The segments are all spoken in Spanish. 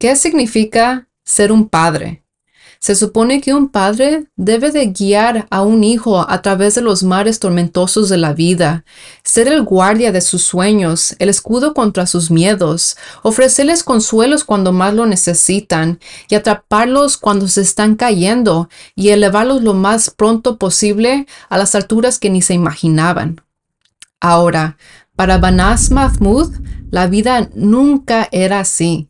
¿Qué significa ser un padre? Se supone que un padre debe de guiar a un hijo a través de los mares tormentosos de la vida, ser el guardia de sus sueños, el escudo contra sus miedos, ofrecerles consuelos cuando más lo necesitan y atraparlos cuando se están cayendo y elevarlos lo más pronto posible a las alturas que ni se imaginaban. Ahora, para Banas Mahmoud, la vida nunca era así.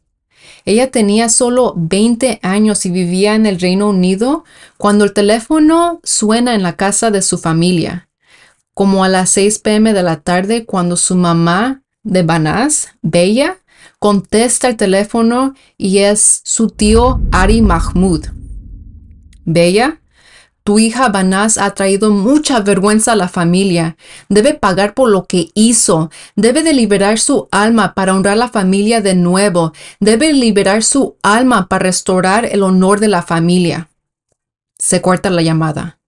Ella tenía solo 20 años y vivía en el Reino Unido cuando el teléfono suena en la casa de su familia, como a las 6 pm de la tarde cuando su mamá de Banás, Bella, contesta el teléfono y es su tío Ari Mahmoud. Bella su hija Banás ha traído mucha vergüenza a la familia. Debe pagar por lo que hizo. Debe de liberar su alma para honrar la familia de nuevo. Debe liberar su alma para restaurar el honor de la familia. Se corta la llamada.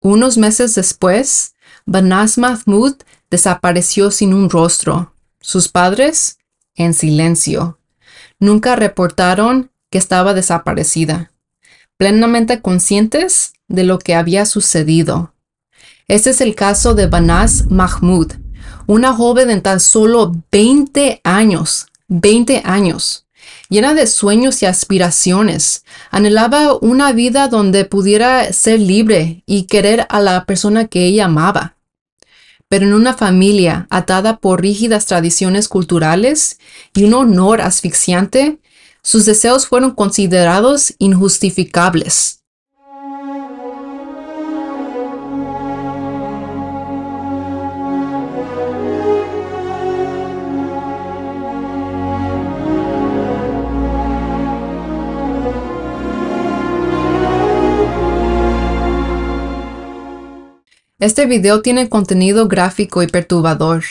Unos meses después, Banaz Mahmoud desapareció sin un rostro. Sus padres, en silencio. Nunca reportaron que estaba desaparecida. Plenamente conscientes, de lo que había sucedido. Este es el caso de Banaz Mahmoud, una joven de tan solo 20 años, 20 años, llena de sueños y aspiraciones. Anhelaba una vida donde pudiera ser libre y querer a la persona que ella amaba. Pero en una familia atada por rígidas tradiciones culturales y un honor asfixiante, sus deseos fueron considerados injustificables. Este video tiene contenido gráfico y perturbador,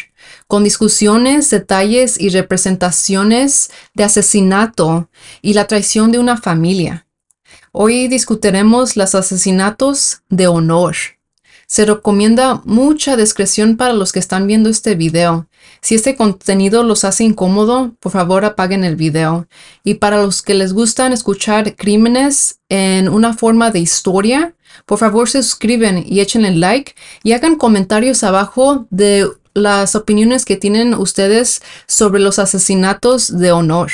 con discusiones, detalles y representaciones de asesinato y la traición de una familia. Hoy discutiremos los asesinatos de honor. Se recomienda mucha discreción para los que están viendo este video. Si este contenido los hace incómodo, por favor apaguen el video. Y para los que les gustan escuchar crímenes en una forma de historia, por favor, se suscriben y el like y hagan comentarios abajo de las opiniones que tienen ustedes sobre los asesinatos de honor.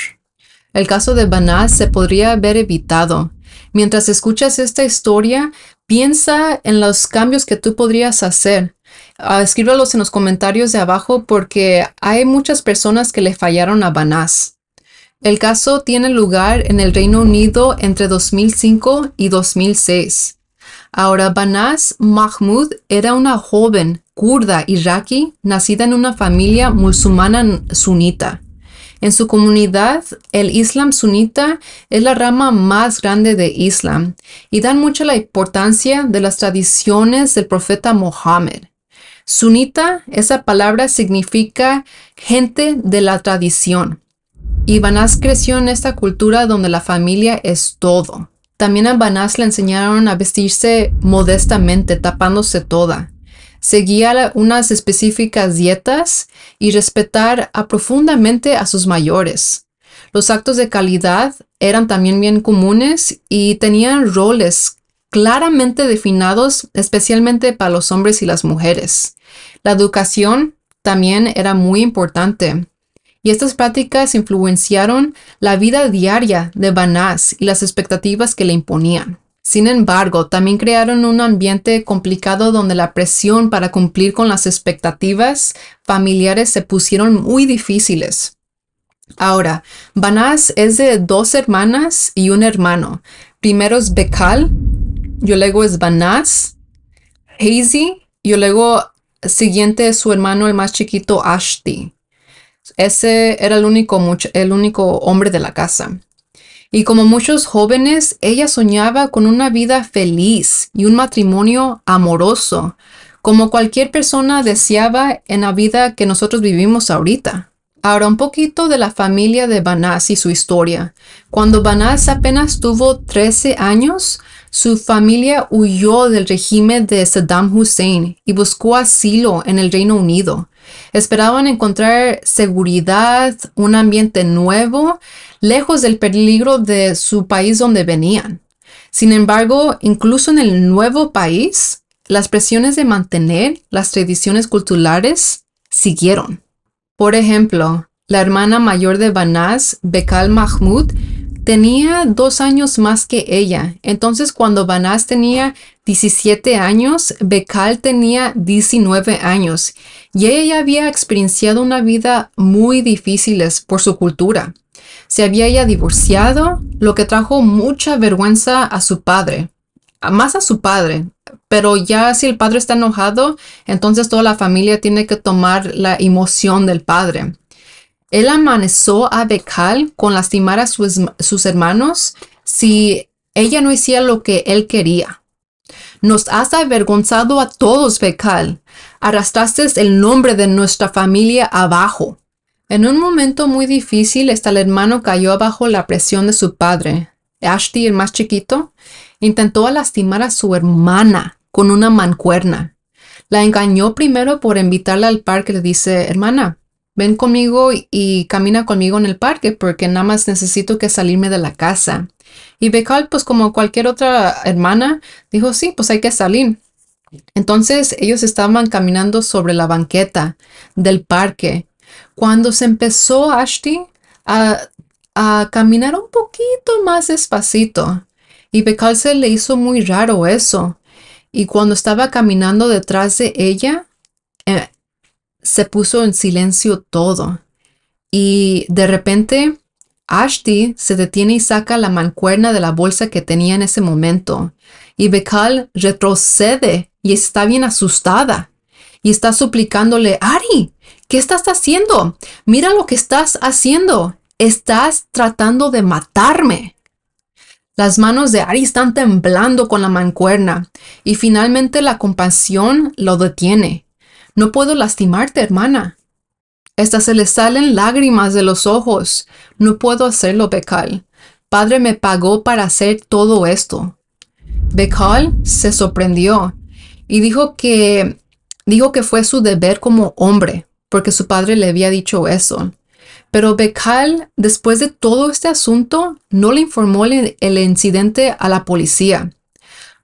El caso de Banaz se podría haber evitado. Mientras escuchas esta historia, piensa en los cambios que tú podrías hacer. Ah, escríbalos en los comentarios de abajo porque hay muchas personas que le fallaron a Banaz. El caso tiene lugar en el Reino Unido entre 2005 y 2006. Ahora, Banaz Mahmoud era una joven kurda iraquí nacida en una familia musulmana sunita. En su comunidad, el Islam sunita es la rama más grande de Islam y dan mucha la importancia de las tradiciones del profeta Mohammed. Sunita, esa palabra significa gente de la tradición. Y Banaz creció en esta cultura donde la familia es todo. También a Banás le enseñaron a vestirse modestamente, tapándose toda. Seguía unas específicas dietas y respetar profundamente a sus mayores. Los actos de calidad eran también bien comunes y tenían roles claramente definidos especialmente para los hombres y las mujeres. La educación también era muy importante y estas prácticas influenciaron la vida diaria de Banaz y las expectativas que le imponían. Sin embargo, también crearon un ambiente complicado donde la presión para cumplir con las expectativas familiares se pusieron muy difíciles. Ahora, Banaz es de dos hermanas y un hermano. Primero es Bekal, yo luego es Banaz, Hazy, yo luego siguiente es su hermano el más chiquito Ashti. Ese era el único, hombre de la casa. Y como muchos jóvenes, ella soñaba con una vida feliz y un matrimonio amoroso, como cualquier persona deseaba en la vida que nosotros vivimos ahorita. Ahora un poquito de la familia de Banaz y su historia. Cuando Banaz apenas tuvo 13 años, su familia huyó del régimen de Saddam Hussein y buscó asilo en el Reino Unido. Esperaban encontrar seguridad, un ambiente nuevo, lejos del peligro de su país donde venían. Sin embargo, incluso en el nuevo país, las presiones de mantener las tradiciones culturales siguieron. Por ejemplo, la hermana mayor de Banaz, Bekal Mahmud, tenía dos años más que ella. Entonces, cuando Banaz tenía 17 años, Bekal tenía 19 años y ella había experienciado una vida muy difícil por su cultura. Se había ya divorciado, lo que trajo mucha vergüenza a su padre, más a su padre, pero ya si el padre está enojado, entonces toda la familia tiene que tomar la emoción del padre. Él amaneció a Becal con lastimar a sus, sus hermanos si ella no hacía lo que él quería. Nos has avergonzado a todos, Becal. Arrastraste el nombre de nuestra familia abajo. En un momento muy difícil, este el hermano cayó bajo la presión de su padre. Ashti, el más chiquito, intentó lastimar a su hermana con una mancuerna. La engañó primero por invitarla al parque. Le dice, hermana, ven conmigo y camina conmigo en el parque porque nada más necesito que salirme de la casa. Y Becal, pues como cualquier otra hermana, dijo, sí, pues hay que salir. Entonces ellos estaban caminando sobre la banqueta del parque. Cuando se empezó Ashti a, a caminar un poquito más despacito, y Becal se le hizo muy raro eso. Y cuando estaba caminando detrás de ella, eh, se puso en silencio todo. Y de repente, Ashti se detiene y saca la mancuerna de la bolsa que tenía en ese momento. Y Becal retrocede y está bien asustada. Y está suplicándole, Ari, ¿qué estás haciendo? Mira lo que estás haciendo. Estás tratando de matarme. Las manos de Ari están temblando con la mancuerna y finalmente la compasión lo detiene no puedo lastimarte, hermana. Estas se le salen lágrimas de los ojos. No puedo hacerlo, Becal. Padre me pagó para hacer todo esto. Becal se sorprendió y dijo que dijo que fue su deber como hombre, porque su padre le había dicho eso. Pero Becal, después de todo este asunto, no le informó el, el incidente a la policía.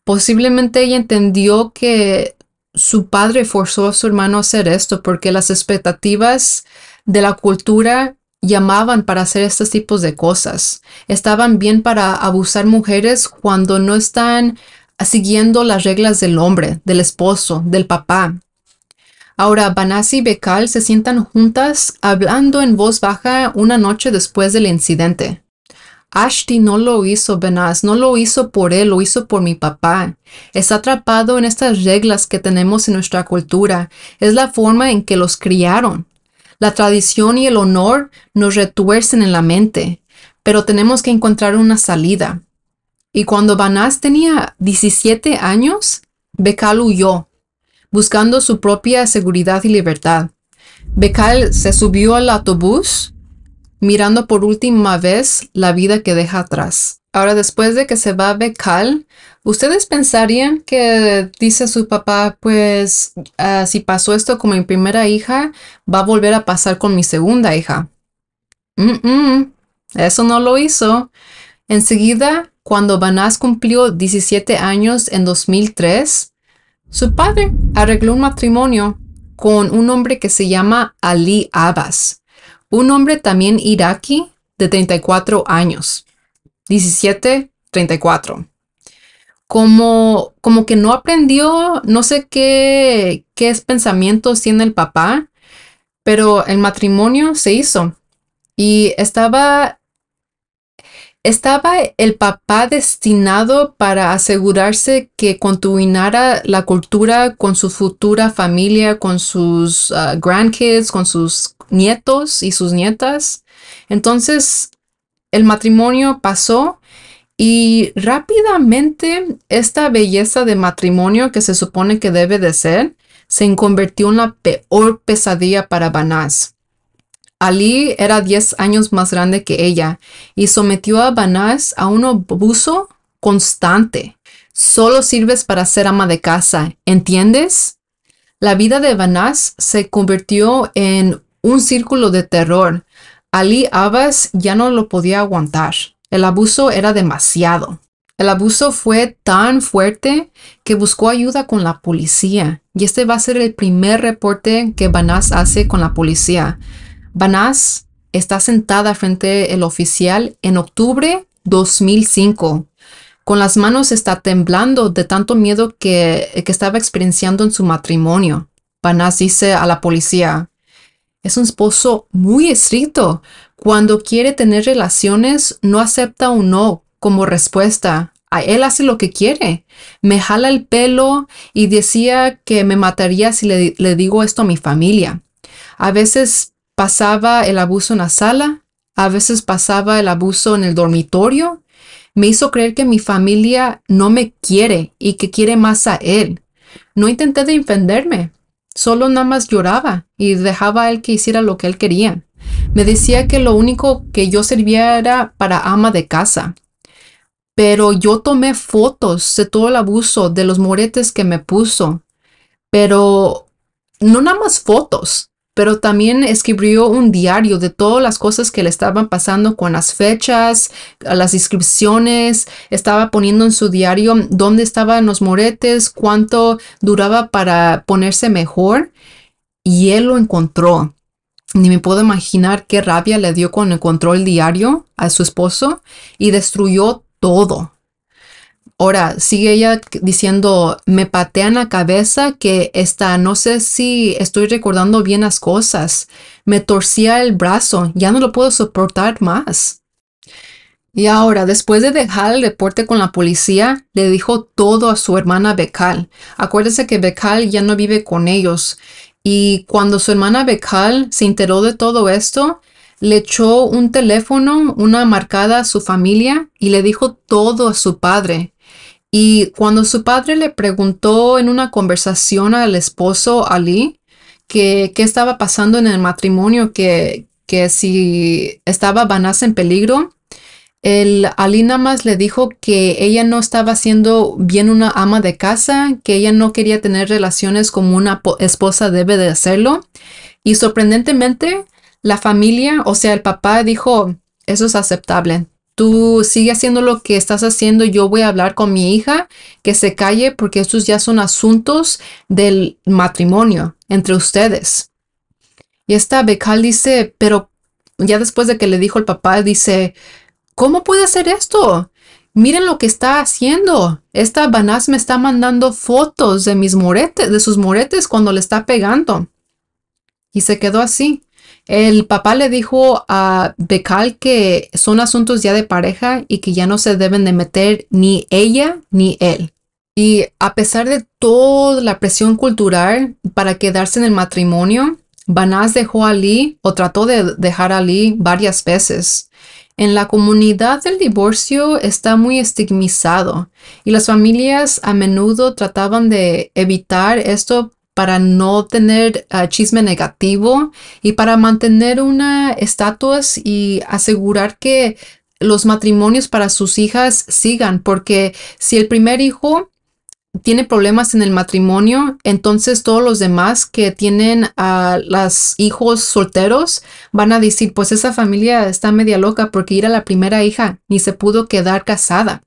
Posiblemente ella entendió que su padre forzó a su hermano a hacer esto porque las expectativas de la cultura llamaban para hacer estos tipos de cosas. Estaban bien para abusar mujeres cuando no están siguiendo las reglas del hombre, del esposo, del papá. Ahora, Banasi y Bekal se sientan juntas hablando en voz baja una noche después del incidente. Ashti no lo hizo, Benaz, no lo hizo por él, lo hizo por mi papá. Está atrapado en estas reglas que tenemos en nuestra cultura. Es la forma en que los criaron. La tradición y el honor nos retuercen en la mente, pero tenemos que encontrar una salida. Y cuando Benaz tenía 17 años, becal huyó, buscando su propia seguridad y libertad. becal se subió al autobús mirando por última vez la vida que deja atrás. Ahora, después de que se va Becal, ¿ustedes pensarían que dice su papá, pues ah, si pasó esto con mi primera hija, va a volver a pasar con mi segunda hija? eso no lo hizo. Enseguida, cuando Banaz cumplió 17 años en 2003, su padre arregló un matrimonio con un hombre que se llama Ali Abbas un hombre también iraquí de 34 años, 17, 34. Como, como que no aprendió, no sé qué, qué pensamientos tiene el papá, pero el matrimonio se hizo y estaba, estaba el papá destinado para asegurarse que continuara la cultura con su futura familia, con sus ah, grandkids, con sus nietos y sus nietas. Entonces, el matrimonio pasó y rápidamente esta belleza de matrimonio que se supone que debe de ser, se convirtió en la peor pesadilla para Banás. Ali era 10 años más grande que ella y sometió a Banás a un abuso constante. Solo sirves para ser ama de casa, ¿entiendes? La vida de Banás se convirtió en un círculo de terror. Ali Abbas ya no lo podía aguantar. El abuso era demasiado. El abuso fue tan fuerte que buscó ayuda con la policía y este va a ser el primer reporte que Banas hace con la policía. Banas está sentada frente al oficial en octubre 2005. Con las manos está temblando de tanto miedo que, que estaba experienciando en su matrimonio. Banás dice a la policía, es un esposo muy estricto. Cuando quiere tener relaciones, no acepta un no como respuesta. A él hace lo que quiere. Me jala el pelo y decía que me mataría si le, le digo esto a mi familia. A veces pasaba el abuso en la sala, a veces pasaba el abuso en el dormitorio. Me hizo creer que mi familia no me quiere y que quiere más a él. No intenté defenderme, Solo nada más lloraba y dejaba a él que hiciera lo que él quería. Me decía que lo único que yo servía era para ama de casa. Pero yo tomé fotos de todo el abuso, de los moretes que me puso. Pero no nada más fotos pero también escribió un diario de todas las cosas que le estaban pasando con las fechas, las inscripciones, estaba poniendo en su diario dónde estaban los moretes, cuánto duraba para ponerse mejor y él lo encontró. Ni me puedo imaginar qué rabia le dio cuando encontró el diario a su esposo y destruyó todo, Ahora, sigue ella diciendo, me patean la cabeza que está, no sé si estoy recordando bien las cosas, me torcía el brazo, ya no lo puedo soportar más. Y ahora, después de dejar el deporte con la policía, le dijo todo a su hermana Becal. Acuérdese que Becal ya no vive con ellos. Y cuando su hermana Becal se enteró de todo esto, le echó un teléfono, una marcada a su familia y le dijo todo a su padre, y cuando su padre le preguntó en una conversación al esposo Ali que qué estaba pasando en el matrimonio, que, si estaba Banaz en peligro, el Ali nada más le dijo que ella no estaba siendo bien una ama de casa, que ella no quería tener relaciones como una esposa debe de hacerlo. Y sorprendentemente, la familia, o sea, el papá dijo, eso es aceptable, tú sigue haciendo lo que estás haciendo, yo voy a hablar con mi hija, que se calle porque estos ya son asuntos del matrimonio entre ustedes. Y esta Becal dice, pero ya después de que le dijo el papá, dice, ¿cómo puede hacer esto? Miren lo que está haciendo. Esta Banás me está mandando fotos de mis moretes, de sus moretes cuando le está pegando. Y se quedó así. El papá le dijo a Becal que son asuntos ya de pareja y que ya no se deben de meter ni ella ni él. Y a pesar de toda la presión cultural para quedarse en el matrimonio, Banaz dejó a Lee o trató de dejar a Lee varias veces. En la comunidad del divorcio está muy estigmatizado y las familias a menudo trataban de evitar esto para no tener ah, chisme negativo y para mantener una estatua y asegurar que los matrimonios para sus hijas sigan, porque si el primer hijo tiene problemas en el matrimonio, entonces todos los demás que tienen a los hijos solteros van a decir, pues esa familia está media loca porque ir a la primera hija ni se pudo quedar casada.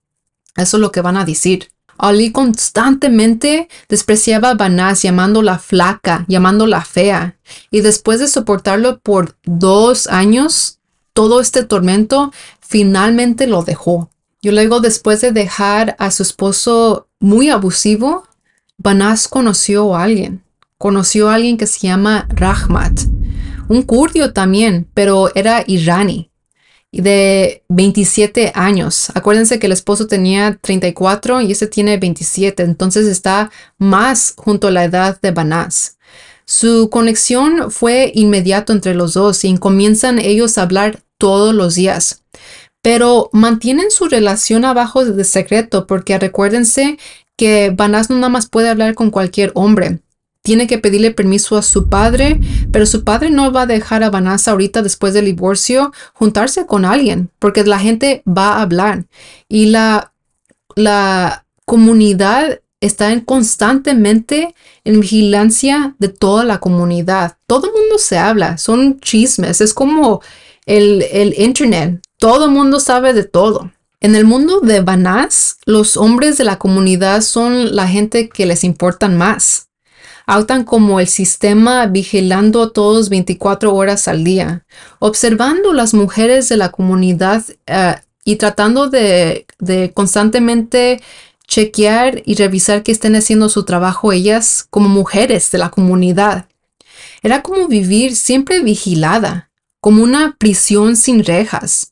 Eso es lo que van a decir. Ali constantemente despreciaba a Banaz, llamándola flaca, llamándola fea. Y después de soportarlo por dos años, todo este tormento, finalmente lo dejó. Y luego, después de dejar a su esposo muy abusivo, Banaz conoció a alguien. Conoció a alguien que se llama Rahmat, un kurdio también, pero era iraní de 27 años. Acuérdense que el esposo tenía 34 y este tiene 27, entonces está más junto a la edad de Banás. Su conexión fue inmediato entre los dos y comienzan ellos a hablar todos los días. Pero mantienen su relación abajo de secreto porque recuérdense que Banás no nada más puede hablar con cualquier hombre tiene que pedirle permiso a su padre, pero su padre no va a dejar a Banaz ahorita después del divorcio juntarse con alguien, porque la gente va a hablar y la, la comunidad está en constantemente en vigilancia de toda la comunidad. Todo el mundo se habla, son chismes, es como el, el internet, todo el mundo sabe de todo. En el mundo de Banas, los hombres de la comunidad son la gente que les importan más actan como el sistema vigilando a todos 24 horas al día, observando las mujeres de la comunidad eh, y tratando de, de constantemente chequear y revisar que estén haciendo su trabajo ellas como mujeres de la comunidad. Era como vivir siempre vigilada, como una prisión sin rejas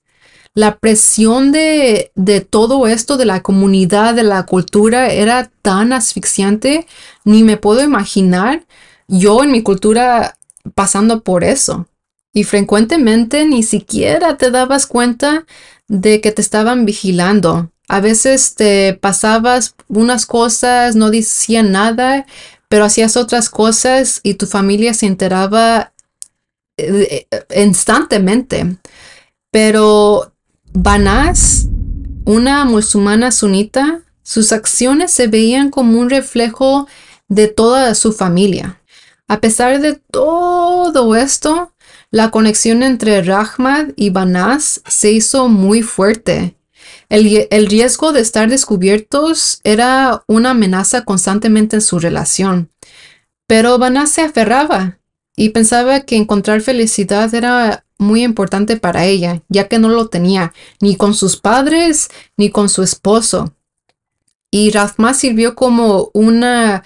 la presión de, todo esto, de la comunidad, de la cultura, era tan asfixiante, ni me puedo imaginar yo en mi cultura pasando por eso. Y frecuentemente ni siquiera te dabas cuenta de que te estaban vigilando. A veces te pasabas unas cosas, no decían nada, pero hacías otras cosas y tu familia se enteraba eh, eh, instantemente. Pero Banaz, una musulmana sunita, sus acciones se veían como un reflejo de toda su familia. A pesar de todo esto, la conexión entre Rahmad y Banaz se hizo muy fuerte. El, riesgo de estar descubiertos era una amenaza constantemente en su relación. Pero Banaz se aferraba y pensaba que encontrar felicidad era muy importante para ella, ya que no lo tenía ni con sus padres ni con su esposo. Y Rahmat sirvió como una,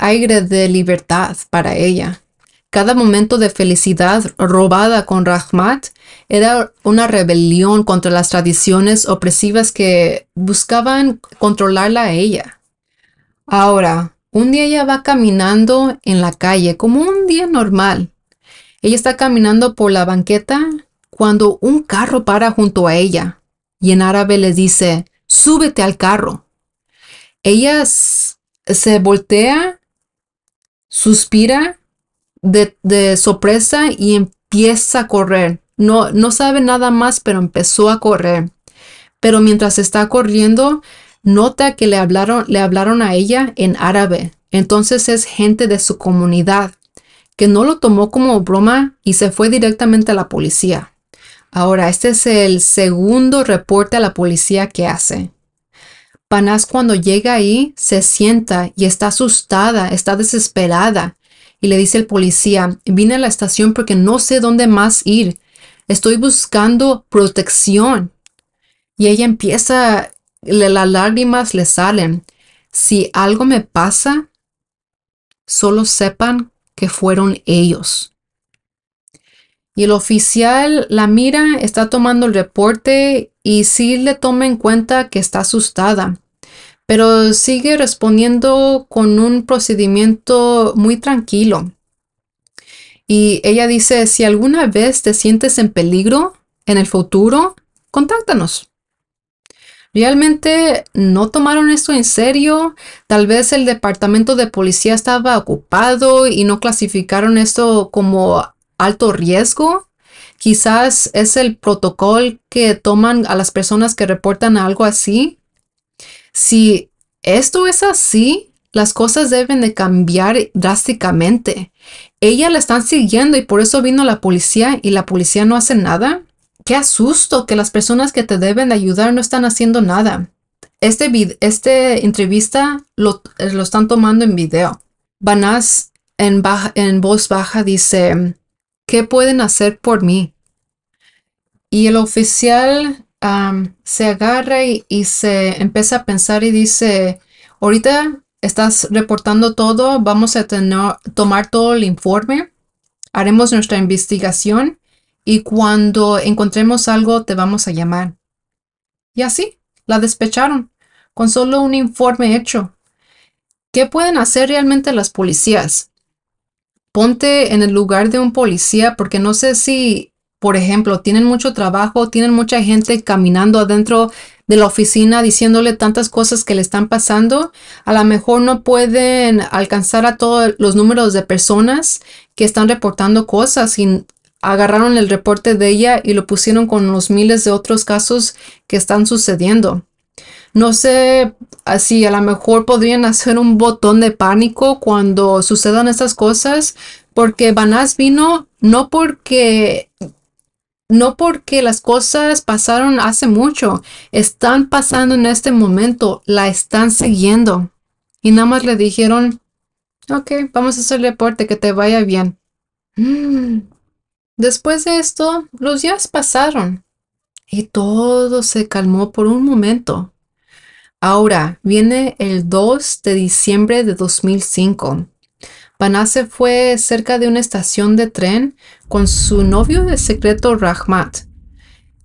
aire de libertad para ella. Cada momento de felicidad robada con Rahmat era una rebelión contra las tradiciones opresivas que buscaban controlarla a ella. Ahora, un día ella va caminando en la calle como un día normal, ella está caminando por la banqueta cuando un carro para junto a ella y en árabe le dice, súbete al carro. Ella se voltea, suspira de, sorpresa y empieza a correr. No, no sabe nada más, pero empezó a correr. Pero mientras está corriendo, nota que le hablaron, le hablaron a ella en árabe. Entonces es gente de su comunidad que no lo tomó como broma y se fue directamente a la policía. Ahora, este es el segundo reporte a la policía que hace. Panás cuando llega ahí se sienta y está asustada, está desesperada y le dice al policía, vine a la estación porque no sé dónde más ir, estoy buscando protección. Y ella empieza, las lágrimas le salen. Si algo me pasa, solo sepan que fueron ellos. Y el oficial la mira, está tomando el reporte y sí le toma en cuenta que está asustada, pero sigue respondiendo con un procedimiento muy tranquilo. Y ella dice, si alguna vez te sientes en peligro en el futuro, contáctanos. Realmente no tomaron esto en serio. Tal vez el departamento de policía estaba ocupado y no clasificaron esto como alto riesgo. Quizás es el protocolo que toman a las personas que reportan algo así. Si esto es así, las cosas deben de cambiar drásticamente. Ella la están siguiendo y por eso vino la policía y la policía no hace nada. Qué asusto que las personas que te deben ayudar no están haciendo nada. Este, este entrevista lo, están tomando en video. Banás en, en voz baja dice, ¿qué pueden hacer por mí? Y el oficial se agarra y, se empieza a pensar y dice, ahorita estás reportando todo, vamos a tomar todo el informe, haremos nuestra investigación y cuando encontremos algo te vamos a llamar. Y así, la despecharon, con solo un informe hecho. ¿Qué pueden hacer realmente las policías? Ponte en el lugar de un policía porque no sé si, por ejemplo, tienen mucho trabajo, tienen mucha gente caminando adentro de la oficina diciéndole tantas cosas que le están pasando. A lo mejor no pueden alcanzar a todos los números de personas que están reportando cosas sin agarraron el reporte de ella y lo pusieron con los miles de otros casos que están sucediendo. No sé así, ah, a lo mejor podrían hacer un botón de pánico cuando sucedan estas cosas, porque Banás vino no porque no porque las cosas pasaron hace mucho, están pasando en este momento, la están siguiendo. Y nada más le dijeron, ok, vamos a hacer el reporte, que te vaya bien. Mm. Después de esto, los días pasaron y todo se calmó por un momento. Ahora viene el 2 de diciembre de 2005. Panase se fue cerca de una estación de tren con su novio de secreto Rahmat.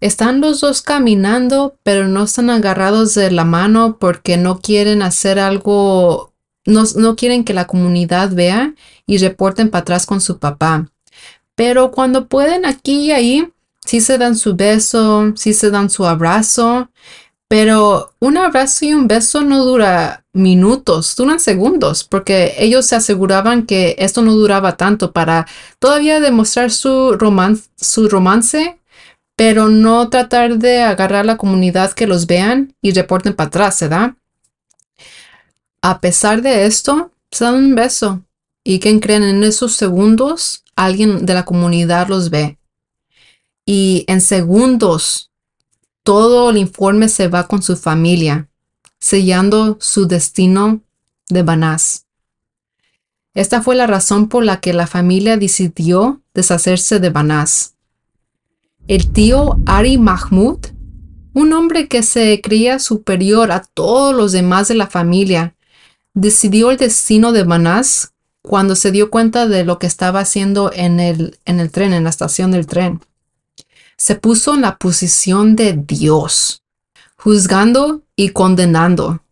Están los dos caminando, pero no están agarrados de la mano porque no quieren hacer algo, no quieren que la comunidad vea y reporten para atrás con su papá. Pero cuando pueden aquí y ahí, sí se dan su beso, sí se dan su abrazo, pero un abrazo y un beso no dura minutos, duran segundos, porque ellos se aseguraban que esto no duraba tanto para todavía demostrar su, su romance, pero no tratar de agarrar la comunidad que los vean y reporten para atrás, ¿verdad? A pesar de esto, se dan un beso y quien creen en esos segundos, alguien de la comunidad los ve. Y en segundos, todo el informe se va con su familia, sellando su destino de Banás. Esta fue la razón por la que la familia decidió deshacerse de Banás. El tío Ari Mahmoud, un hombre que se creía superior a todos los demás de la familia, decidió el destino de Banás cuando se dio cuenta de lo que estaba haciendo en el, en el tren, en la estación del tren. Se puso en la posición de Dios, juzgando y condenando.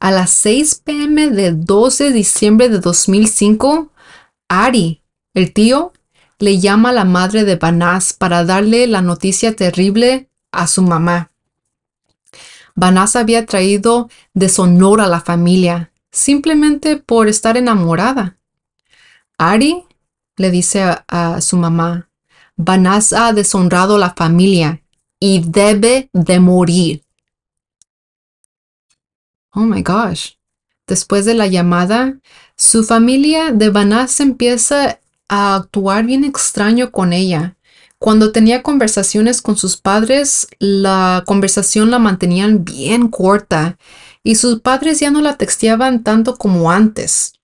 A las 6 pm de 12 de diciembre de 2005, Ari, el tío, le llama a la madre de Banás para darle la noticia terrible a su mamá. Banás había traído deshonor a la familia simplemente por estar enamorada. Ari le dice a, su mamá, Banas ha deshonrado la familia y debe de morir. Oh my gosh. Después de la llamada, su familia de vanas empieza a actuar bien extraño con ella. Cuando tenía conversaciones con sus padres, la conversación la mantenían bien corta y sus padres ya no la texteaban tanto como antes.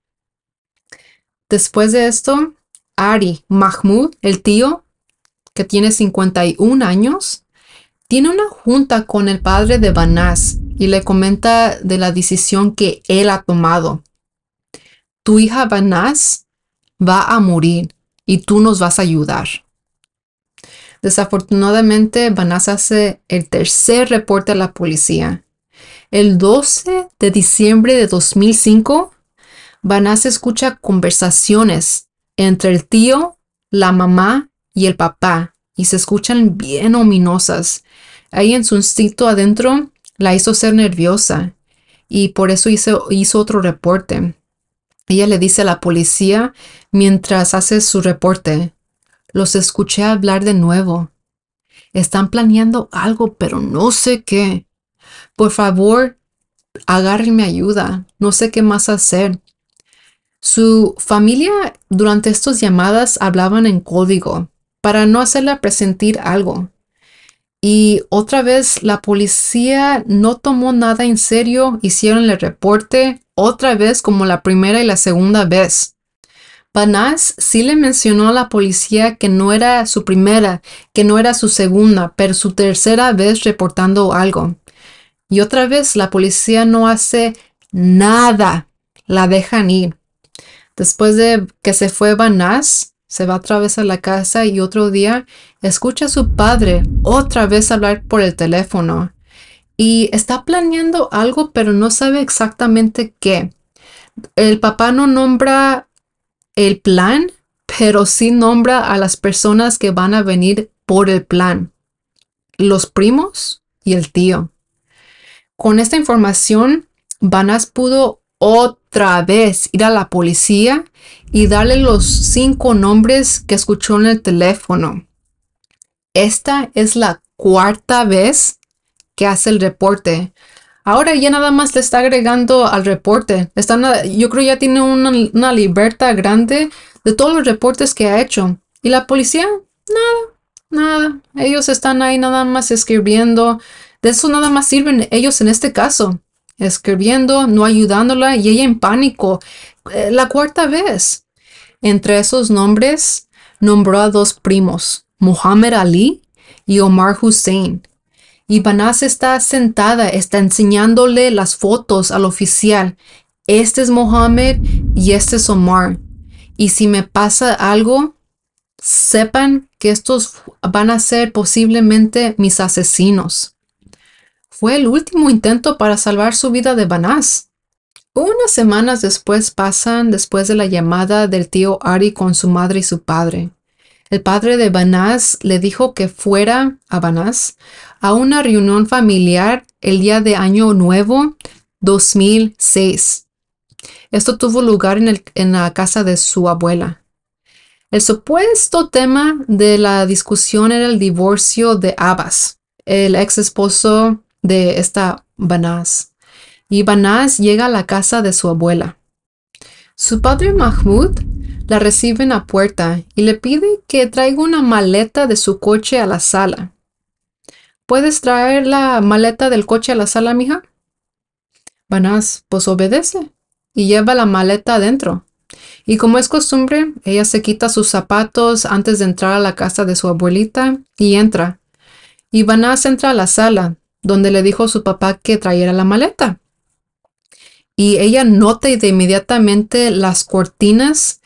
Después de esto, Ari Mahmoud, el tío, que tiene 51 años, tiene una junta con el padre de Banaz y le comenta de la decisión que él ha tomado. Tu hija Banaz va a morir y tú nos vas a ayudar. Desafortunadamente, Banaz hace el tercer reporte a la policía el 12 de diciembre de 2005, Vanessa escucha conversaciones entre el tío, la mamá y el papá y se escuchan bien ominosas. Ahí en su instinto adentro la hizo ser nerviosa y por eso hizo, hizo otro reporte. Ella le dice a la policía mientras hace su reporte, los escuché hablar de nuevo. Están planeando algo, pero no sé qué. Por favor, agárrenme ayuda. No sé qué más hacer. Su familia durante estas llamadas hablaban en código para no hacerle presentir algo. Y otra vez la policía no tomó nada en serio, hicieron el reporte otra vez como la primera y la segunda vez. panas sí le mencionó a la policía que no era su primera, que no era su segunda, pero su tercera vez reportando algo. Y otra vez la policía no hace nada, la dejan ir. Después de que se fue Banás, se va otra vez a la casa y otro día escucha a su padre otra vez hablar por el teléfono. Y está planeando algo, pero no sabe exactamente qué. El papá no nombra el plan, pero sí nombra a las personas que van a venir por el plan. Los primos y el tío. Con esta información, Banas pudo otra vez ir a la policía y darle los cinco nombres que escuchó en el teléfono. Esta es la cuarta vez que hace el reporte. Ahora ya nada más le está agregando al reporte. yo creo ya tiene una, una libertad grande de todos los reportes que ha hecho. ¿Y la policía? Nada, nada. Ellos están ahí nada más escribiendo de eso nada más sirven ellos en este caso, escribiendo, no ayudándola y ella en pánico. Eh, la cuarta vez. Entre esos nombres, nombró a dos primos, Muhammad Ali y Omar Hussein. Y Banaz está sentada, está enseñándole las fotos al oficial. Este es Mohammed y este es Omar. Y si me pasa algo, sepan que estos van a ser posiblemente mis asesinos fue el último intento para salvar su vida de Banás. Unas semanas después pasan después de la llamada del tío Ari con su madre y su padre. El padre de Banás le dijo que fuera a Banás a una reunión familiar el día de Año Nuevo 2006. Esto tuvo lugar en, en la casa de su abuela. El supuesto tema de la discusión era el divorcio de Abbas, el ex esposo de esta Banaz. Y Banaz llega a la casa de su abuela. Su padre Mahmoud la recibe en la puerta y le pide que traiga una maleta de su coche a la sala. ¿Puedes traer la maleta del coche a la sala, mija? Banaz pues obedece y lleva la maleta adentro. Y como es costumbre, ella se quita sus zapatos antes de entrar a la casa de su abuelita y entra. Y Banaz entra a la sala, donde le dijo a su papá que trajera la maleta. Y ella nota de inmediatamente las cortinas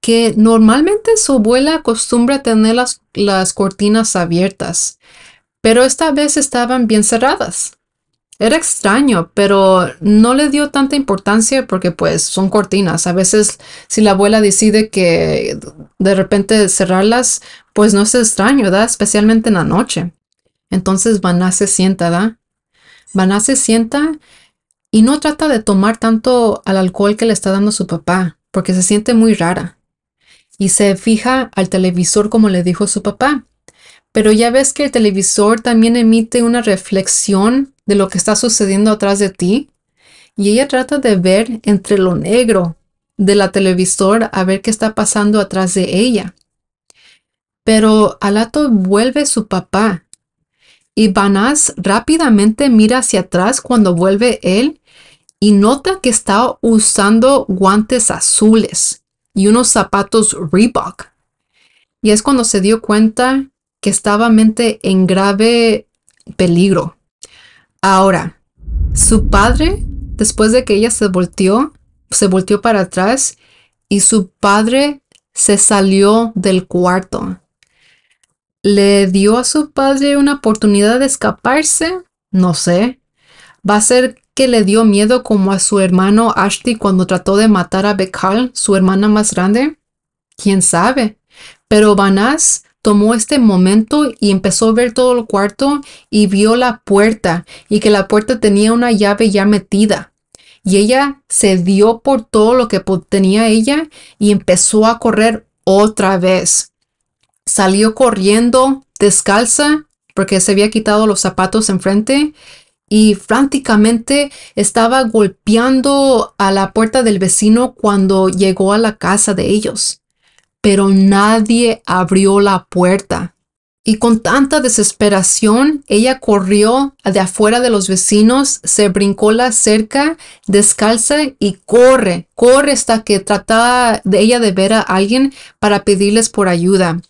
que normalmente su abuela acostumbra tener las, las cortinas abiertas, pero esta vez estaban bien cerradas. Era extraño, pero no le dio tanta importancia porque pues son cortinas. A veces si la abuela decide que de repente cerrarlas, pues no es extraño, ¿verdad? Especialmente en la noche. Entonces Baná se sienta, ¿da? Baná se sienta y no trata de tomar tanto al alcohol que le está dando su papá, porque se siente muy rara. Y se fija al televisor como le dijo su papá. Pero ya ves que el televisor también emite una reflexión de lo que está sucediendo atrás de ti. Y ella trata de ver entre lo negro de la televisor a ver qué está pasando atrás de ella. Pero Alato vuelve su papá y Banás rápidamente mira hacia atrás cuando vuelve él y nota que está usando guantes azules y unos zapatos Reebok. Y es cuando se dio cuenta que estaba mente en grave peligro. Ahora, su padre, después de que ella se volteó, se volteó para atrás y su padre se salió del cuarto le dio a su padre una oportunidad de escaparse? No sé. Va a ser que le dio miedo como a su hermano Ashti cuando trató de matar a Bekal, su hermana más grande. ¿Quién sabe? Pero Banás tomó este momento y empezó a ver todo el cuarto y vio la puerta y que la puerta tenía una llave ya metida. Y ella se dio por todo lo que tenía ella y empezó a correr otra vez salió corriendo descalza porque se había quitado los zapatos enfrente y fránticamente estaba golpeando a la puerta del vecino cuando llegó a la casa de ellos. Pero nadie abrió la puerta. Y con tanta desesperación, ella corrió de afuera de los vecinos, se brincó la cerca, descalza y corre, corre hasta que trataba de ella de ver a alguien para pedirles por ayuda.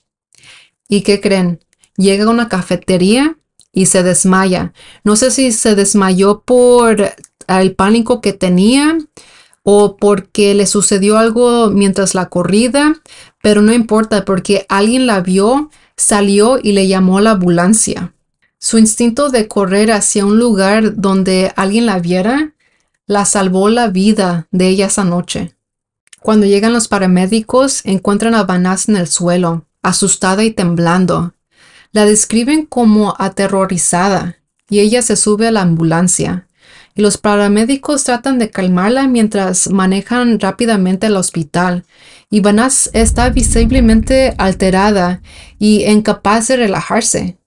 ¿Y qué creen? Llega a una cafetería y se desmaya. No sé si se desmayó por el pánico que tenía o porque le sucedió algo mientras la corrida, pero no importa porque alguien la vio, salió y le llamó a la ambulancia. Su instinto de correr hacia un lugar donde alguien la viera la salvó la vida de ella esa noche. Cuando llegan los paramédicos, encuentran a Banás en el suelo asustada y temblando. La describen como aterrorizada y ella se sube a la ambulancia. Y los paramédicos tratan de calmarla mientras manejan rápidamente el hospital. Y está visiblemente alterada y incapaz de relajarse.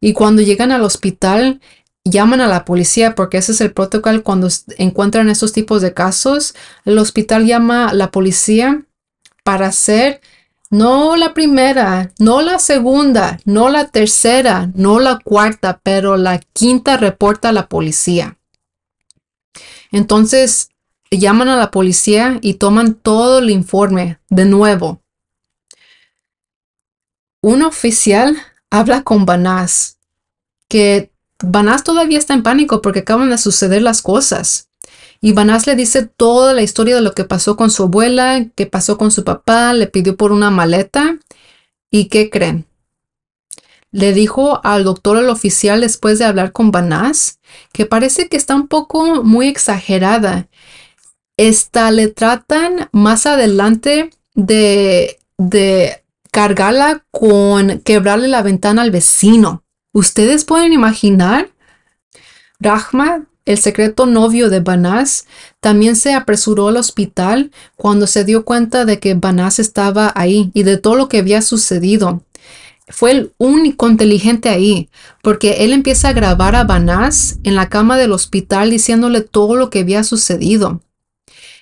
Y cuando llegan al hospital, llaman a la policía porque ese es el protocolo cuando encuentran estos tipos de casos. El hospital llama a la policía para hacer no la primera, no la segunda, no la tercera, no la cuarta, pero la quinta reporta a la policía. Entonces llaman a la policía y toman todo el informe de nuevo. Un oficial habla con Banás, que Banás todavía está en pánico porque acaban de suceder las cosas. Y Banás le dice toda la historia de lo que pasó con su abuela, qué pasó con su papá, le pidió por una maleta. ¿Y qué creen? Le dijo al doctor al oficial después de hablar con Banás que parece que está un poco muy exagerada. Esta le tratan más adelante de, de cargarla con quebrarle la ventana al vecino. ¿Ustedes pueden imaginar? Rahma el secreto novio de Banás también se apresuró al hospital cuando se dio cuenta de que Banás estaba ahí y de todo lo que había sucedido. Fue el único inteligente ahí, porque él empieza a grabar a Banás en la cama del hospital diciéndole todo lo que había sucedido.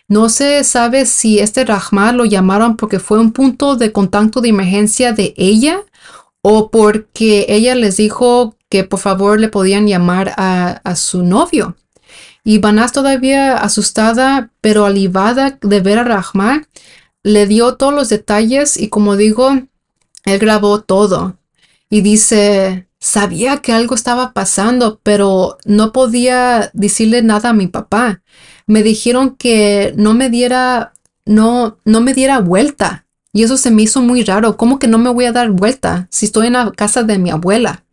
No se sabe si este Rahmar lo llamaron porque fue un punto de contacto de emergencia de ella o porque ella les dijo que por favor le podían llamar a, su novio. Y Banás todavía asustada pero alivada de ver a Rahman, le dio todos los detalles y como digo, él grabó todo. Y dice, sabía que algo estaba pasando, pero no podía decirle nada a mi papá. Me dijeron que no me diera, no, no me diera vuelta. Y eso se me hizo muy raro. ¿Cómo que no me voy a dar vuelta si estoy en la casa de mi abuela?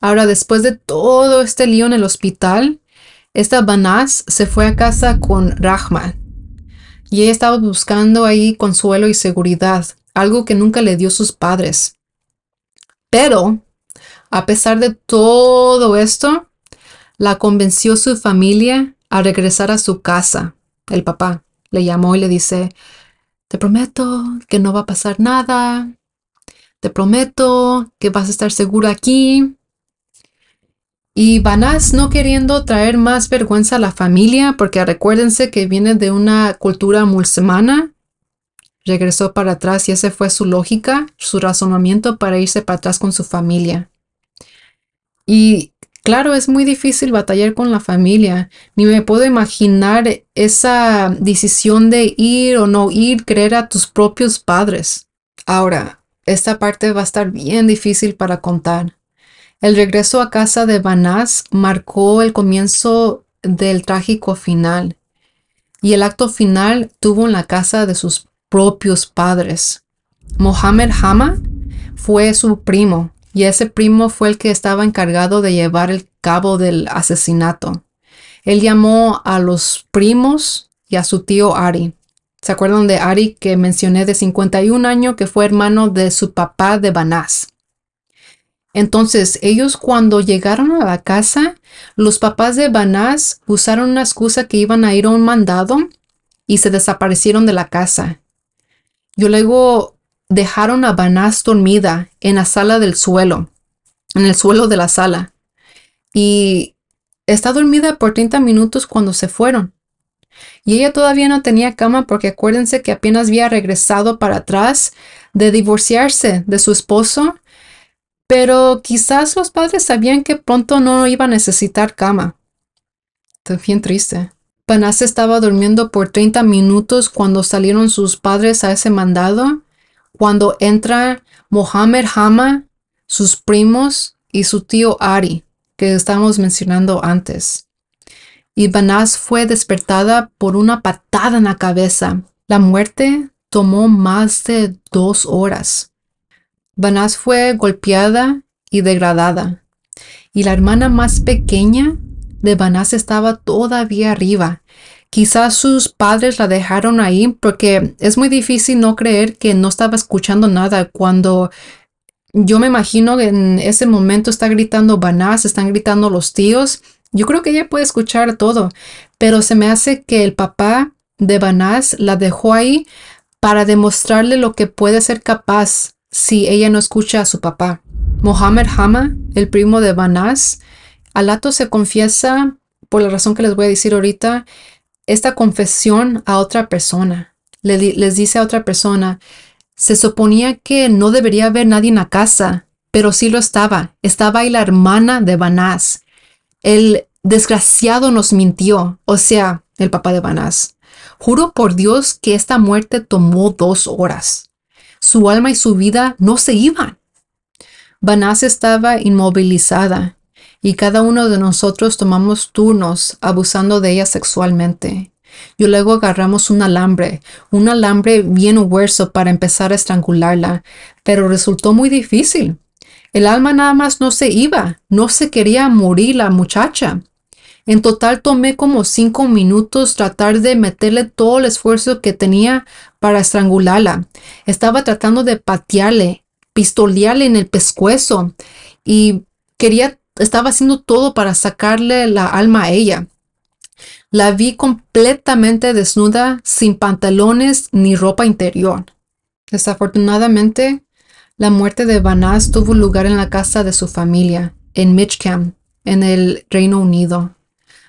Ahora, después de todo este lío en el hospital, esta Banaz se fue a casa con Rahman Y ella estaba buscando ahí consuelo y seguridad, algo que nunca le dio sus padres. Pero, a pesar de todo esto, la convenció su familia a regresar a su casa. El papá le llamó y le dice, te prometo que no va a pasar nada, te prometo que vas a estar seguro aquí. Y Banás no queriendo traer más vergüenza a la familia, porque recuérdense que viene de una cultura musulmana, regresó para atrás y esa fue su lógica, su razonamiento para irse para atrás con su familia. Y claro, es muy difícil batallar con la familia. Ni me puedo imaginar esa decisión de ir o no ir, creer a tus propios padres. Ahora, esta parte va a estar bien difícil para contar. El regreso a casa de Banaz marcó el comienzo del trágico final y el acto final tuvo en la casa de sus propios padres. Mohamed Hama fue su primo y ese primo fue el que estaba encargado de llevar el cabo del asesinato. Él llamó a los primos y a su tío Ari. ¿Se acuerdan de Ari que mencioné de 51 años que fue hermano de su papá de Banaz? Entonces ellos cuando llegaron a la casa, los papás de Banás usaron una excusa que iban a ir a un mandado y se desaparecieron de la casa. Yo luego dejaron a Banás dormida en la sala del suelo, en el suelo de la sala. Y está dormida por 30 minutos cuando se fueron. Y ella todavía no tenía cama porque acuérdense que apenas había regresado para atrás de divorciarse de su esposo pero quizás los padres sabían que pronto no iba a necesitar cama. Bien triste. Panas estaba durmiendo por 30 minutos cuando salieron sus padres a ese mandado. Cuando entra Mohammed Hama, sus primos y su tío Ari, que estábamos mencionando antes. Y Banaz fue despertada por una patada en la cabeza. La muerte tomó más de dos horas. Banás fue golpeada y degradada, y la hermana más pequeña de Banás estaba todavía arriba. Quizás sus padres la dejaron ahí porque es muy difícil no creer que no estaba escuchando nada cuando yo me imagino que en ese momento está gritando Banás, están gritando los tíos. Yo creo que ella puede escuchar todo, pero se me hace que el papá de Banás la dejó ahí para demostrarle lo que puede ser capaz si ella no escucha a su papá. Mohamed Hama, el primo de Banaz, Alato se confiesa, por la razón que les voy a decir ahorita, esta confesión a otra persona. les dice a otra persona, se suponía que no debería haber nadie en la casa, pero sí lo estaba. Estaba ahí la hermana de Banaz. El desgraciado nos mintió, o sea, el papá de Banaz. Juro por Dios que esta muerte tomó dos horas. Su alma y su vida no se iban. Banás estaba inmovilizada y cada uno de nosotros tomamos turnos abusando de ella sexualmente. Yo luego agarramos un alambre, un alambre bien grueso para empezar a estrangularla, pero resultó muy difícil. El alma nada más no se iba, no se quería morir la muchacha. En total tomé como cinco minutos tratar de meterle todo el esfuerzo que tenía para estrangularla. Estaba tratando de patearle, pistolearle en el pescuezo y quería, estaba haciendo todo para sacarle la alma a ella. La vi completamente desnuda, sin pantalones ni ropa interior. Desafortunadamente, la muerte de Banaz tuvo lugar en la casa de su familia, en Mitchcam en el Reino Unido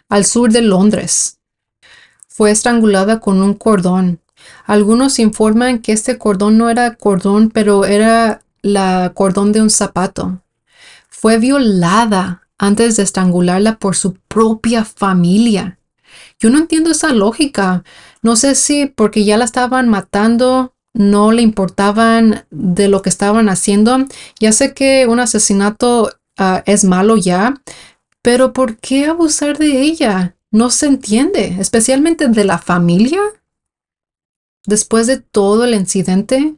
al sur de Londres. Fue estrangulada con un cordón. Algunos informan que este cordón no era cordón, pero era la cordón de un zapato. Fue violada antes de estrangularla por su propia familia. Yo no entiendo esa lógica. No sé si porque ya la estaban matando no le importaban de lo que estaban haciendo. Ya sé que un asesinato ah, es malo ya, pero ¿por qué abusar de ella? No se entiende, especialmente de la familia. Después de todo el incidente,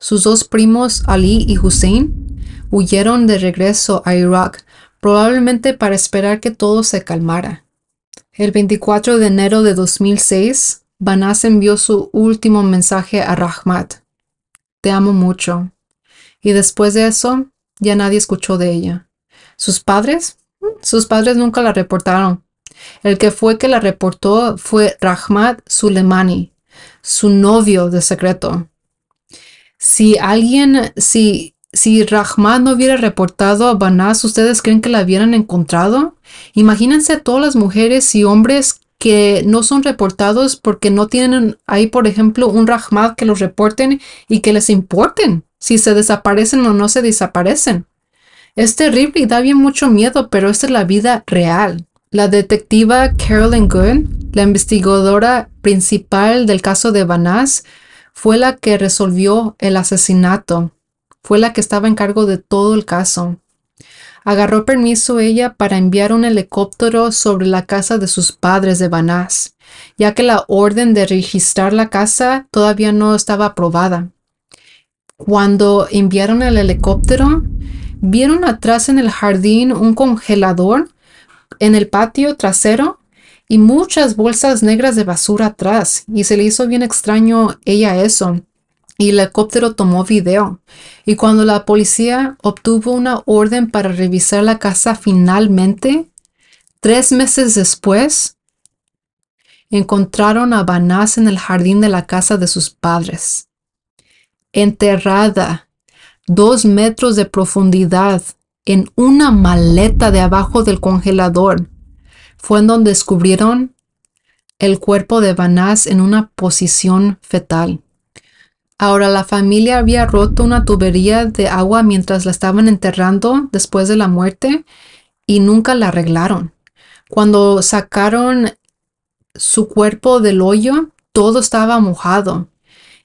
sus dos primos, Ali y Hussein, huyeron de regreso a Irak, probablemente para esperar que todo se calmara. El 24 de enero de 2006, Banas envió su último mensaje a Rahmat. Te amo mucho. Y después de eso, ya nadie escuchó de ella. Sus padres sus padres nunca la reportaron. El que fue que la reportó fue Rahmat Suleimani, su novio de secreto. Si alguien, si, si Rahmat no hubiera reportado a Banaz, ¿ustedes creen que la hubieran encontrado? Imagínense a todas las mujeres y hombres que no son reportados porque no tienen ahí, por ejemplo, un Rahmat que los reporten y que les importen si se desaparecen o no se desaparecen. Es terrible y da bien mucho miedo, pero esta es la vida real. La detectiva Carolyn Good, la investigadora principal del caso de vanas fue la que resolvió el asesinato. Fue la que estaba en cargo de todo el caso. Agarró permiso ella para enviar un helicóptero sobre la casa de sus padres de vanas ya que la orden de registrar la casa todavía no estaba aprobada. Cuando enviaron el helicóptero, Vieron atrás en el jardín un congelador en el patio trasero y muchas bolsas negras de basura atrás, y se le hizo bien extraño ella eso. Y el helicóptero tomó video. Y cuando la policía obtuvo una orden para revisar la casa finalmente, tres meses después, encontraron a Banás en el jardín de la casa de sus padres, enterrada dos metros de profundidad en una maleta de abajo del congelador. Fue en donde descubrieron el cuerpo de Banás en una posición fetal. Ahora, la familia había roto una tubería de agua mientras la estaban enterrando después de la muerte y nunca la arreglaron. Cuando sacaron su cuerpo del hoyo, todo estaba mojado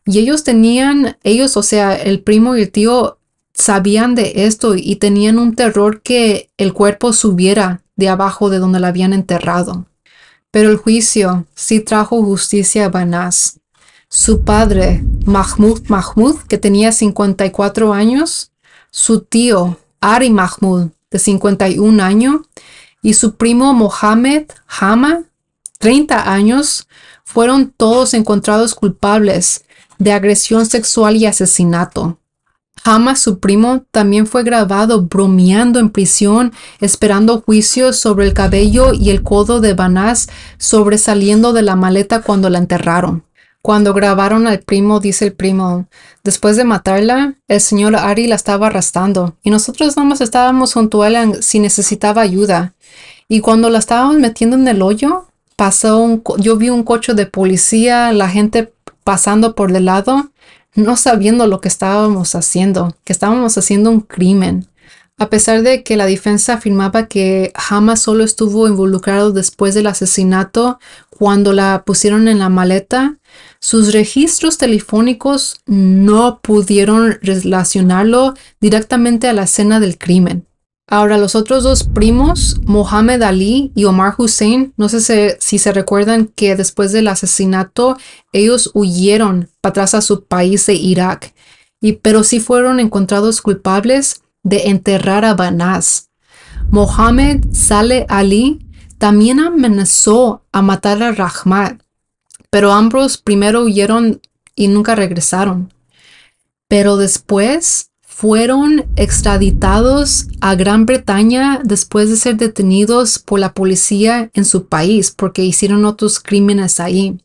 y ellos tenían, ellos, o sea, el primo y el tío sabían de esto y tenían un terror que el cuerpo subiera de abajo de donde la habían enterrado. Pero el juicio sí trajo justicia a Banaz. Su padre, Mahmud Mahmud, que tenía 54 años, su tío, Ari Mahmud, de 51 años, y su primo Mohamed Hama, 30 años, fueron todos encontrados culpables de agresión sexual y asesinato. Hamas, su primo, también fue grabado bromeando en prisión, esperando juicio sobre el cabello y el codo de Banás sobresaliendo de la maleta cuando la enterraron. Cuando grabaron al primo, dice el primo, después de matarla, el señor Ari la estaba arrastrando y nosotros nada más estábamos junto a él si necesitaba ayuda. Y cuando la estábamos metiendo en el hoyo, pasó un, yo vi un coche de policía, la gente pasando por del lado, no sabiendo lo que estábamos haciendo, que estábamos haciendo un crimen. A pesar de que la defensa afirmaba que Hamas solo estuvo involucrado después del asesinato cuando la pusieron en la maleta, sus registros telefónicos no pudieron relacionarlo directamente a la escena del crimen. Ahora, los otros dos primos, Mohamed Ali y Omar Hussein, no sé si, se recuerdan que después del asesinato ellos huyeron para atrás a su país de Irak, y, pero sí fueron encontrados culpables de enterrar a Banaz. Mohamed Saleh Ali también amenazó a matar a Rahmat, pero ambos primero huyeron y nunca regresaron. Pero después fueron extraditados a Gran Bretaña después de ser detenidos por la policía en su país porque hicieron otros crímenes ahí.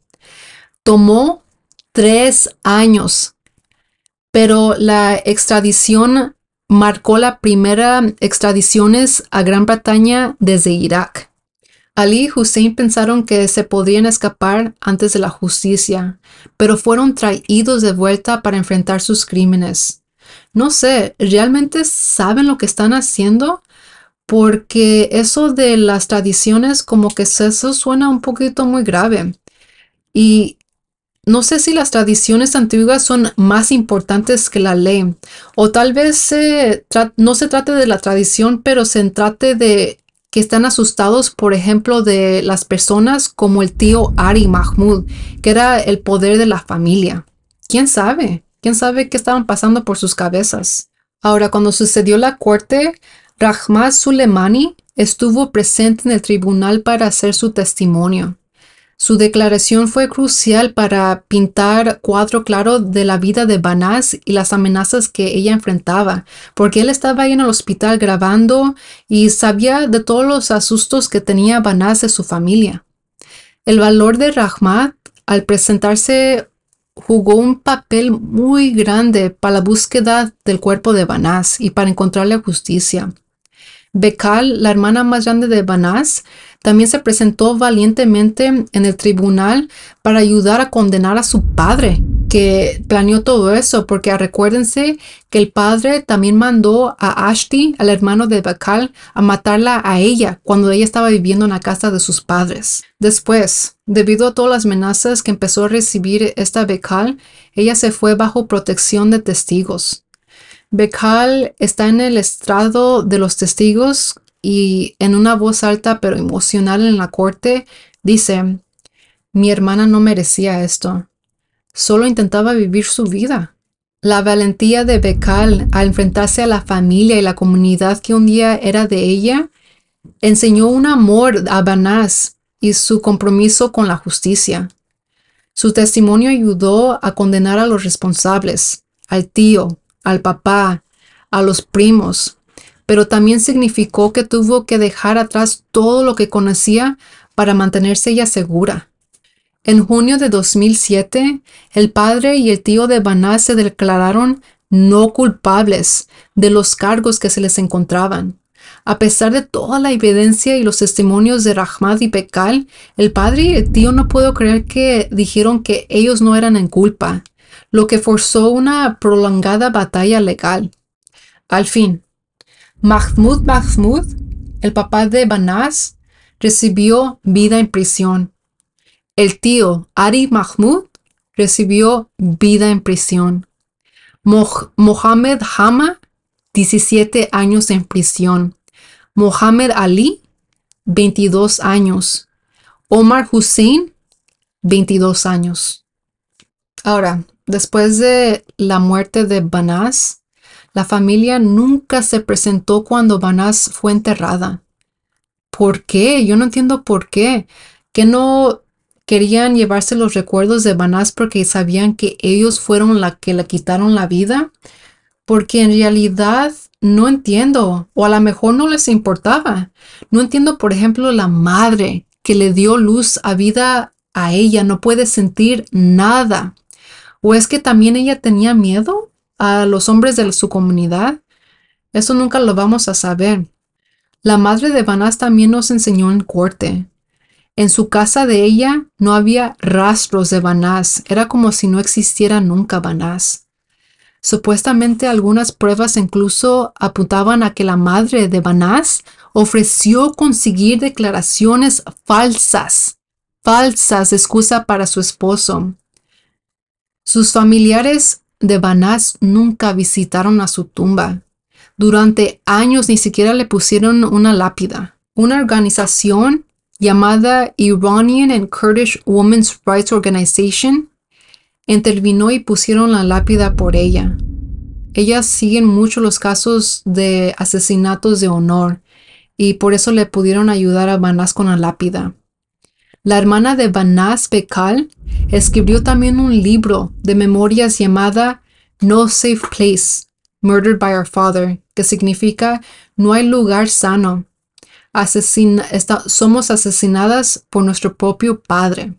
Tomó tres años, pero la extradición marcó la primera extradiciones a Gran Bretaña desde Irak. Ali y Hussein pensaron que se podían escapar antes de la justicia, pero fueron traídos de vuelta para enfrentar sus crímenes no sé, realmente saben lo que están haciendo porque eso de las tradiciones como que eso suena un poquito muy grave. Y no sé si las tradiciones antiguas son más importantes que la ley, o tal vez no se trate de la tradición, pero se trate de que están asustados, por ejemplo, de las personas como el tío Ari Mahmoud, que era el poder de la familia. ¿Quién sabe? ¿Quién sabe qué estaban pasando por sus cabezas? Ahora, cuando sucedió la corte, Rahmat Suleimani estuvo presente en el tribunal para hacer su testimonio. Su declaración fue crucial para pintar cuadro claro de la vida de Banaz y las amenazas que ella enfrentaba, porque él estaba ahí en el hospital grabando y sabía de todos los asustos que tenía Banaz de su familia. El valor de Rahmat al presentarse jugó un papel muy grande para la búsqueda del cuerpo de Banás y para encontrarle justicia. Becal, la hermana más grande de Banás, también se presentó valientemente en el tribunal para ayudar a condenar a su padre que planeó todo eso, porque recuérdense que el padre también mandó a Ashti, al hermano de becal a matarla a ella cuando ella estaba viviendo en la casa de sus padres. Después, debido a todas las amenazas que empezó a recibir esta becal ella se fue bajo protección de testigos. Bekal está en el estrado de los testigos y en una voz alta pero emocional en la corte dice, mi hermana no merecía esto solo intentaba vivir su vida. La valentía de Becal al enfrentarse a la familia y la comunidad que un día era de ella enseñó un amor a Banás y su compromiso con la justicia. Su testimonio ayudó a condenar a los responsables, al tío, al papá, a los primos, pero también significó que tuvo que dejar atrás todo lo que conocía para mantenerse ella segura. En junio de 2007, el padre y el tío de Banaz se declararon no culpables de los cargos que se les encontraban. A pesar de toda la evidencia y los testimonios de Rahmad y Pekal, el padre y el tío no puedo creer que dijeron que ellos no eran en culpa, lo que forzó una prolongada batalla legal. Al fin, Mahmoud Mahmoud, el papá de Banaz, recibió vida en prisión el tío Ari Mahmoud recibió vida en prisión. Mohamed Hama, 17 años en prisión. Mohamed Ali, 22 años. Omar Hussein, 22 años. Ahora, después de la muerte de Banaz, la familia nunca se presentó cuando Banaz fue enterrada. ¿Por qué? Yo no entiendo por qué. Que no Querían llevarse los recuerdos de Banás porque sabían que ellos fueron la que le quitaron la vida. Porque en realidad no entiendo, o a lo mejor no les importaba. No entiendo, por ejemplo, la madre que le dio luz a vida a ella, no puede sentir nada. ¿O es que también ella tenía miedo a los hombres de su comunidad? Eso nunca lo vamos a saber. La madre de Banás también nos enseñó en corte en su casa de ella no había rastros de Banás, era como si no existiera nunca Banás. Supuestamente algunas pruebas incluso apuntaban a que la madre de Banás ofreció conseguir declaraciones falsas, falsas de excusa para su esposo. Sus familiares de Banás nunca visitaron a su tumba. Durante años ni siquiera le pusieron una lápida. Una organización llamada Iranian and Kurdish Women's Rights Organization, intervino y pusieron la lápida por ella. Ellas siguen mucho los casos de asesinatos de honor y por eso le pudieron ayudar a Banas con la lápida. La hermana de Banas Bekal escribió también un libro de memorias llamada No Safe Place, Murdered by Our Father, que significa No hay lugar sano, somos asesinadas por nuestro propio padre.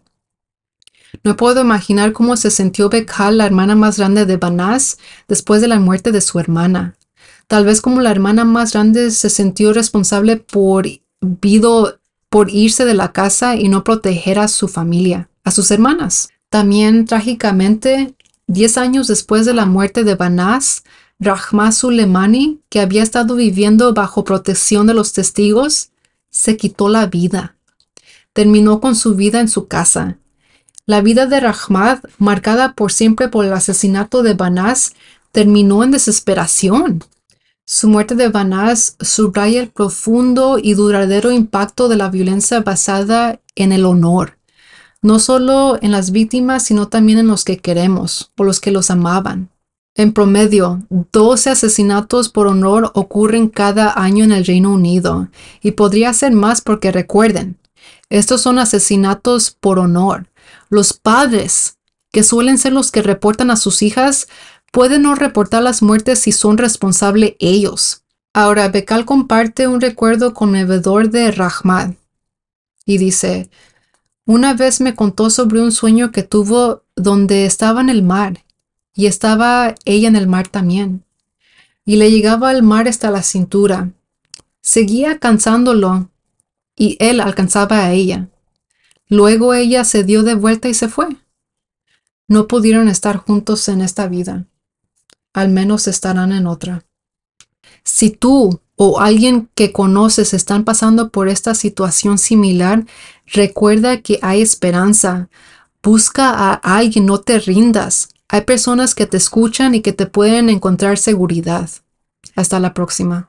No puedo imaginar cómo se sintió Bekal, la hermana más grande de Banás, después de la muerte de su hermana. Tal vez como la hermana más grande se sintió responsable por, por irse de la casa y no proteger a su familia, a sus hermanas. También trágicamente, diez años después de la muerte de Banás, Rahma Suleimani, que había estado viviendo bajo protección de los testigos, se quitó la vida. Terminó con su vida en su casa. La vida de Rahmat, marcada por siempre por el asesinato de Banaz, terminó en desesperación. Su muerte de Banaz subraya el profundo y duradero impacto de la violencia basada en el honor, no solo en las víctimas, sino también en los que queremos o los que los amaban. En promedio, 12 asesinatos por honor ocurren cada año en el Reino Unido, y podría ser más porque recuerden, estos son asesinatos por honor. Los padres, que suelen ser los que reportan a sus hijas, pueden no reportar las muertes si son responsables ellos. Ahora, Becal comparte un recuerdo con bebedor de Rahmat y dice, una vez me contó sobre un sueño que tuvo donde estaba en el mar y estaba ella en el mar también, y le llegaba al mar hasta la cintura. Seguía alcanzándolo y él alcanzaba a ella. Luego ella se dio de vuelta y se fue. No pudieron estar juntos en esta vida. Al menos estarán en otra. Si tú o alguien que conoces están pasando por esta situación similar, recuerda que hay esperanza. Busca a alguien, no te rindas. Hay personas que te escuchan y que te pueden encontrar seguridad. Hasta la próxima.